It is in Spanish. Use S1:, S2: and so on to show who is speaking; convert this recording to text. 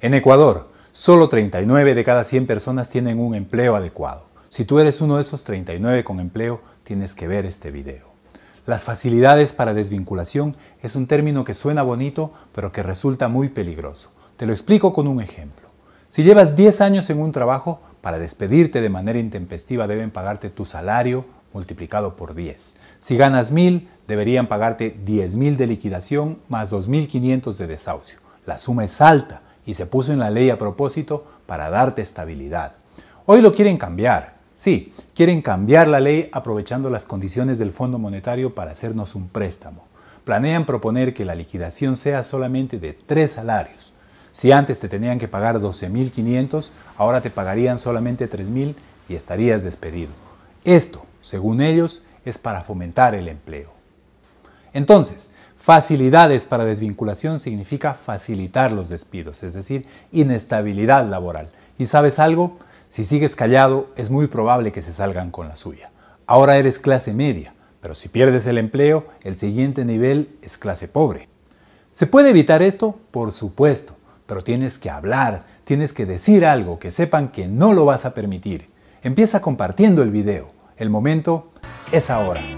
S1: En Ecuador, solo 39 de cada 100 personas tienen un empleo adecuado. Si tú eres uno de esos 39 con empleo, tienes que ver este video. Las facilidades para desvinculación es un término que suena bonito, pero que resulta muy peligroso. Te lo explico con un ejemplo. Si llevas 10 años en un trabajo, para despedirte de manera intempestiva deben pagarte tu salario multiplicado por 10. Si ganas 1000, deberían pagarte 10.000 de liquidación más 2.500 de desahucio. La suma es alta, y se puso en la ley a propósito para darte estabilidad. Hoy lo quieren cambiar. Sí, quieren cambiar la ley aprovechando las condiciones del Fondo Monetario para hacernos un préstamo. Planean proponer que la liquidación sea solamente de tres salarios. Si antes te tenían que pagar 12.500, ahora te pagarían solamente 3.000 y estarías despedido. Esto, según ellos, es para fomentar el empleo. Entonces, facilidades para desvinculación significa facilitar los despidos, es decir, inestabilidad laboral. ¿Y sabes algo? Si sigues callado, es muy probable que se salgan con la suya. Ahora eres clase media, pero si pierdes el empleo, el siguiente nivel es clase pobre. ¿Se puede evitar esto? Por supuesto, pero tienes que hablar, tienes que decir algo que sepan que no lo vas a permitir. Empieza compartiendo el video. El momento es ahora.